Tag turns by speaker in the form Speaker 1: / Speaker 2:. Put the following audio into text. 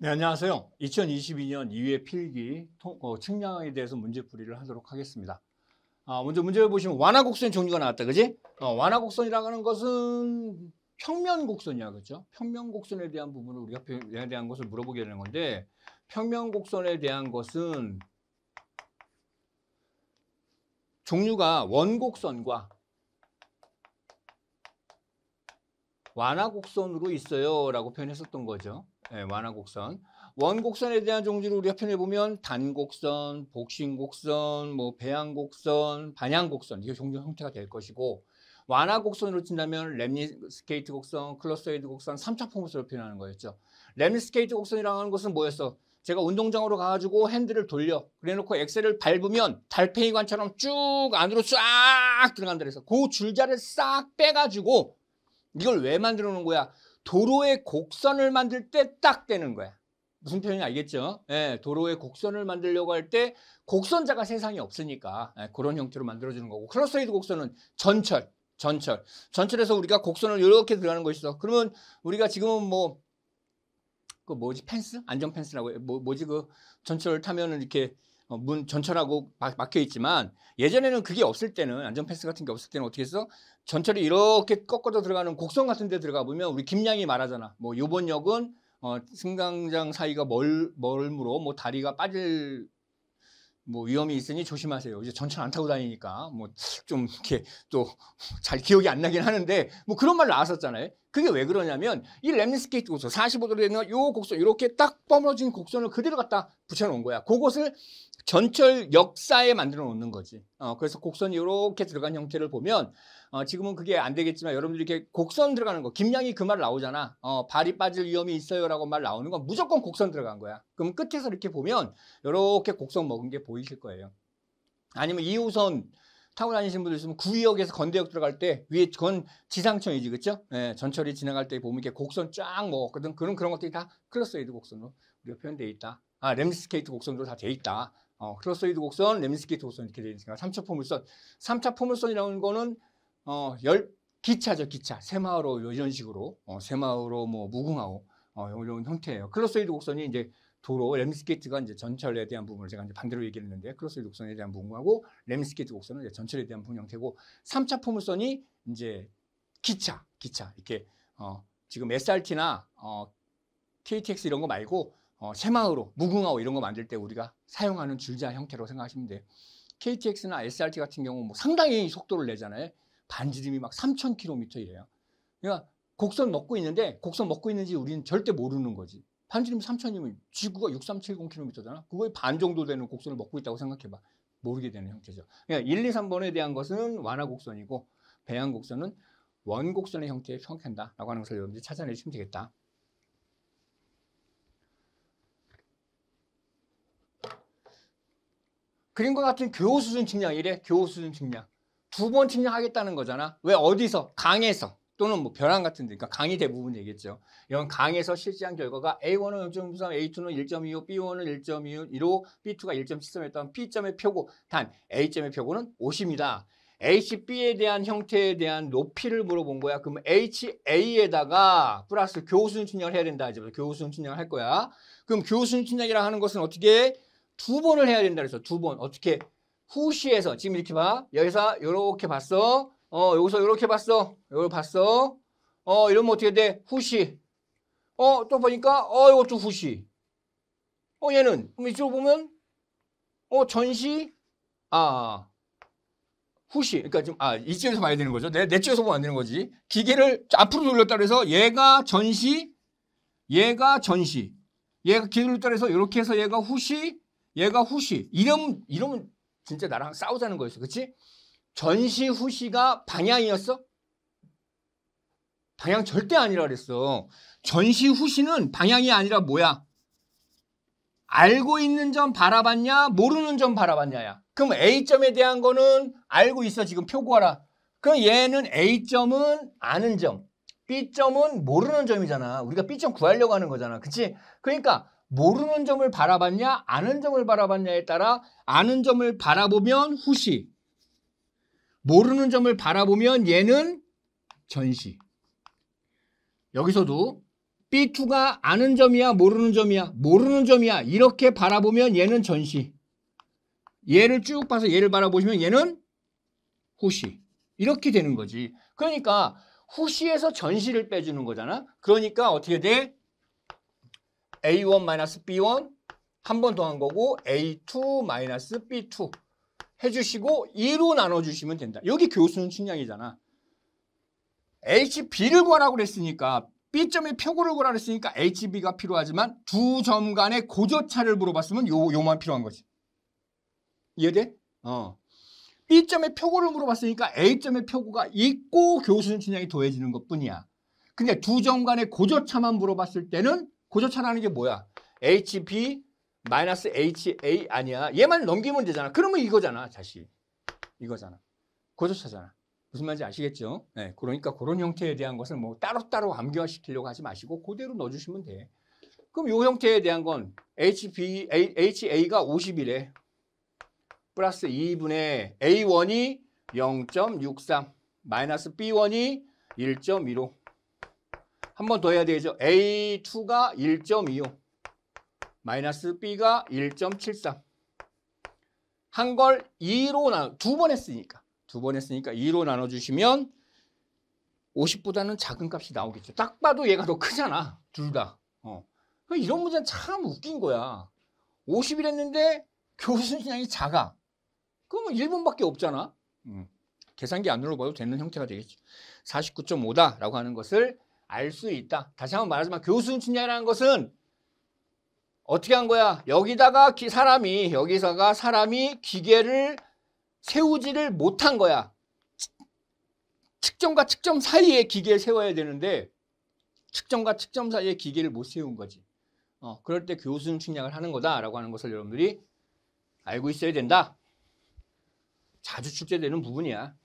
Speaker 1: 네, 안녕하세요. 2022년 2회 필기 어, 측량에 대해서 문제풀이를 하도록 하겠습니다. 아, 먼저 문제를 보시면 완화곡선 종류가 나왔다, 그지? 어, 완화곡선이라는 고하 것은 평면곡선이야, 그죠 평면곡선에 대한 부분을 우리가 에 대한 것을 물어보게 되는 건데 평면곡선에 대한 것은 종류가 원곡선과 완화곡선으로 있어요 라고 표현했었던 거죠. 네, 예, 완화 곡선. 원 곡선에 대한 종지를 우리가 표현해 보면 단곡선, 복신 곡선, 뭐 배양 곡선, 반향 곡선 이게 종류 형태가 될 것이고 완화 곡선으로 친다면 렘니스케이트 곡선, 클러스터이드 곡선, 삼차포 곡선으로 표현하는 거였죠. 렘니스케이트 곡선이라고 하는 것은 뭐였어? 제가 운동장으로 가가지고 핸들을 돌려 그래놓고 엑셀을 밟으면 달팽이관처럼 쭉 안으로 쫙 들어간다 그래서 그 줄자를 싹 빼가지고 이걸 왜 만들어 놓은 거야? 도로의 곡선을 만들 때 딱 되는 거야. 무슨 표현인지 알겠죠? 예, 도로의 곡선을 만들려고 할 때 곡선자가 세상에 없으니까 예, 그런 형태로 만들어주는 거고 크로스레이드 곡선은 전철, 전철. 전철에서 우리가 곡선을 이렇게 들어가는 것이 죠 그러면 우리가 지금은 뭐 그 뭐지 펜스? 안전 펜스라고 뭐, 뭐지 그 전철 을 타면은 이렇게 어, 문 전철하고 막혀 있지만 예전에는 그게 없을 때는 안전 패스 같은 게 없을 때는 어떻게 해서 전철이 이렇게 꺾어져 들어가는 곡선 같은 데 들어가 보면 우리 김양이 말하잖아. 뭐 요번 역은 어 승강장 사이가 멀 멀므로 뭐 다리가 빠질 뭐 위험이 있으니 조심하세요. 이제 전철 안 타고 다니니까 뭐 좀 이렇게 또 잘 기억이 안 나긴 하는데 뭐 그런 말 나왔었잖아요. 그게 왜 그러냐면 이 램니스케이트 곡선 45도로 되는 요 곡선 이렇게 딱 뻗어진 곡선을 그대로 갖다 붙여놓은 거야. 그것을 전철 역사에 만들어 놓는 거지. 어, 그래서 곡선이 이렇게 들어간 형태를 보면 어, 지금은 그게 안 되겠지만 여러분들이 이렇게 곡선 들어가는 거 김양이 그 말 나오잖아. 어, 발이 빠질 위험이 있어요라고 말 나오는 건 무조건 곡선 들어간 거야. 그럼 끝에서 이렇게 보면 이렇게 곡선 먹은 게 보이실 거예요. 아니면 2호선 타고 다니신 분들 있으면 구의역에서 건대역 들어갈 때 위에 건지상청이지 그렇죠? 예, 전철이 지나갈 때 보면 이렇게 곡선 쫙 먹었거든. 그런 그런 것들이 다 클러스에이드 곡선으로 우리가 표현되어 있다. 아 램스케이트 곡선으로 다 돼 있다. 어, 크로스로이드 곡선, 렘스키트 선 이렇게 되어 있으니까 3차 포물선. 3차 포물선이라는 거는 어, 열 기차죠, 기차. 세마으로 이런 식으로 어, 세마으로 뭐 무궁화호 어, 이런 형태예요. 크로스로이드 곡선이 이제 도로 램스케이트가 이제 전철에 대한 부분을 제가 이제 반대로 얘기했는데 크로스 곡선에 대한 부분하고 램스케이트 곡선은 이제 전철에 대한 부분 형태고 3차 포물선이 이제 기차, 기차 이렇게 어 지금 SRT나 어 KTX 이런 거 말고 어, 새마을호, 무궁화호 이런 거 만들 때 우리가 사용하는 줄자 형태로 생각하시면 돼요. KTX나 SRT 같은 경우 뭐 상당히 속도를 내잖아요. 반지름이 막 3,000km 이래요. 그러니까 곡선 먹고 있는데 곡선 먹고 있는지 우리는 절대 모르는 거지. 반지름 3,000이면 지구가 6370km잖아. 그거의 반 정도 되는 곡선을 먹고 있다고 생각해봐. 모르게 되는 형태죠. 그러니까 1, 2, 3번에 대한 것은 완화 곡선이고 배양 곡선은 원곡선의 형태에 평한다라고 하는 것을 여러분들이 찾아내시면 되겠다. 그림과 같은 교우 수준 측량 이래 교우 수준 측량 두 번 측량하겠다는 거잖아 왜 어디서 강에서 또는 뭐 벼랑 같은 데 그러니까 강이 대부분 얘기했죠 이런 강에서 실시한 결과가 A1은 0.93 A2는 1.25 B1은 1.25 B2가 1.73이었던 b 점의 표고 단 A점의 표고는 50이다 HB에 대한 형태에 대한 높이를 물어본 거야. 그럼 HA에다가 플러스 교수준 측량을 해야 된다. 이제 교수준 측량을 할 거야. 그럼 교수준 측량이라 하는 것은 어떻게 두 번을 해야 된다 그래서 두 번 어떻게 후시에서 지금 이렇게 봐 여기서 이렇게 봤어 어 여기서 이렇게 봤어 여기 봤어 어 이러면 어떻게 돼 후시 어또 보니까 어 이것도 후시 어 얘는 그럼 이쪽으로 보면 어 전시 아, 아, 아. 후시 그러니까 지금 아 이쪽에서 봐야 되는 거죠 내, 내 쪽에서 보면 안 되는 거지 기계를 앞으로 돌렸다 그래서 얘가 전시 얘가 전시 얘가 기계를 돌렸다 그래서 이렇게 해서 얘가 후시 얘가 후시. 이름, 이름은 진짜 나랑 싸우자는 거였어. 그치? 전시 후시가 방향이었어? 방향 절대 아니라 그랬어. 전시 후시는 방향이 아니라 뭐야? 알고 있는 점 바라봤냐? 모르는 점 바라봤냐야. 그럼 A점에 대한 거는 알고 있어. 지금 표 구하라. 그럼 얘는 A점은 아는 점. B점은 모르는 점이잖아. 우리가 B점 구하려고 하는 거잖아. 그치? 그러니까 모르는 점을 바라봤냐, 아는 점을 바라봤냐에 따라 아는 점을 바라보면 후시, 모르는 점을 바라보면 얘는 전시. 여기서도 B2가 아는 점이야, 모르는 점이야, 모르는 점이야. 이렇게 바라보면 얘는 전시. 얘를 쭉 봐서 얘를 바라보시면 얘는 후시. 이렇게 되는 거지. 그러니까 후시에서 전시를 빼주는 거잖아. 그러니까 어떻게 돼? A1 B1 한 번 더 한 거고 A2 B2 해주시고 2로 나눠주시면 된다. 여기 교수는 측량이잖아. HB를 구하라고 그랬으니까 B점의 표고를 구하라고 했으니까 HB가 필요하지만 두 점 간의 고조차를 물어봤으면 요, 요만 필요한 거지. 이해돼? 어. B점의 표고를 물어봤으니까 A점의 표고가 있고 교수는 측량이 더해지는 것뿐이야. 근데 두 점 간의 고조차만 물어봤을 때는 고조차라는 게 뭐야? HB 마 HA 아니야. 얘만 넘기면 되잖아. 그러면 이거잖아. 다시. 이거잖아. 고조차잖아. 무슨 말인지 아시겠죠? 네, 그러니까 그런 형태에 대한 것을 뭐 따로따로 암기화시키려고 하지 마시고 그대로 넣어주시면 돼. 그럼 이 형태에 대한 건 HB, A, HA가 50이래. 플러스 2분의 A1이 0.63 마이너스 B1이 1.15 한번더 해야 되죠. A2가 1.25 마이너스 B가 1.73한 걸 2로 나눠 두 번 했으니까 두 번 했으니까 2로 나눠주시면 50보다는 작은 값이 나오겠죠. 딱 봐도 얘가 더 크잖아. 둘 다. 어. 그러니까 이런 문제는 참 웃긴 거야. 50이랬는데 교수량이 작아. 그러면 1분밖에 없잖아. 음. 계산기 안 눌러봐도 되는 형태가 되겠죠. 49.5다라고 하는 것을 알수 있다. 다시 한번 말하지만 교수 는 측량이라는 것은 어떻게 한 거야? 여기다가 기, 사람이 여기서가 사람이 기계를 세우지를 못한 거야. 측정과 측정 사이에 기계를 세워야 되는데 측정과 측정 사이에 기계를 못 세운 거지. 어, 그럴 때 교수는 측량을 하는 거다라고 하는 것을 여러분들이 알고 있어야 된다. 자주 출제되는 부분이야.